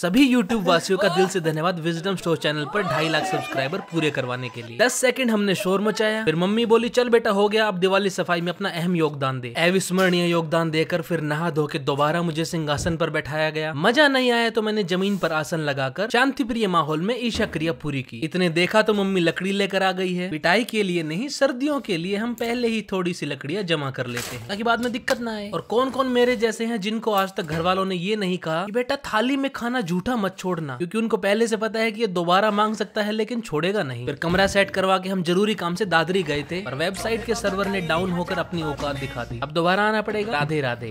सभी यूट्यूब वासियों का दिल से धन्यवाद विजडम स्टोर चैनल पर ढाई लाख सब्सक्राइबर पूरे करवाने के लिए दस सेकंड हमने शोर मचाया फिर मम्मी बोली चल बेटा हो गया आप दिवाली सफाई में अपना अहम योगदान दे अविस्मरणीय योगदान देकर फिर नहा धो के दोबारा मुझे सिंहासन पर बैठाया गया मजा नहीं आया तो मैंने जमीन पर आसन लगाकर शांति प्रिय माहौल में ईशा क्रिया पूरी की इतने देखा तो मम्मी लकड़ी लेकर आ गई है पिटाई के लिए नहीं सर्दियों के लिए हम पहले ही थोड़ी सी लकड़ियाँ जमा कर लेते हैं ताकि बाद में दिक्कत न आए और कौन कौन मेरे जैसे है जिनको आज तक घर वालों ने ये नहीं कहा बेटा थाली में खाना झूठा मत छोड़ना क्योंकि उनको पहले से पता है कि ये दोबारा मांग सकता है लेकिन छोड़ेगा नहीं फिर कमरा सेट करवा के हम जरूरी काम से दादरी गए थे और वेबसाइट के सर्वर ने डाउन होकर अपनी औकात दिखा दी अब दोबारा आना पड़ेगा राधे राधे